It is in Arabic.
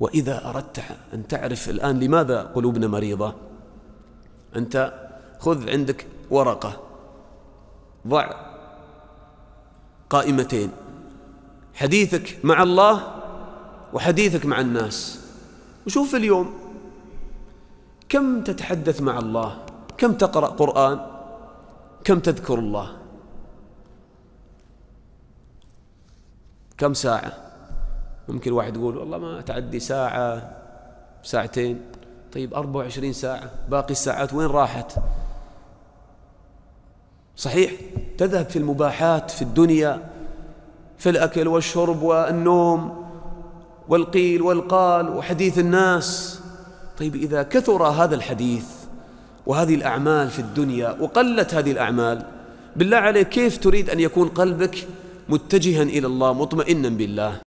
وإذا أردت أن تعرف الآن لماذا قلوبنا مريضة أنت خذ عندك ورقة ضع قائمتين حديثك مع الله وحديثك مع الناس وشوف اليوم كم تتحدث مع الله كم تقرأ قرآن كم تذكر الله كم ساعه ممكن واحد يقول والله ما تعدي ساعة ساعتين طيب 24 ساعة باقي الساعات وين راحت صحيح تذهب في المباحات في الدنيا في الأكل والشرب والنوم والقيل والقال وحديث الناس طيب إذا كثر هذا الحديث وهذه الأعمال في الدنيا وقلت هذه الأعمال بالله عليك كيف تريد أن يكون قلبك متجها إلى الله مطمئنا بالله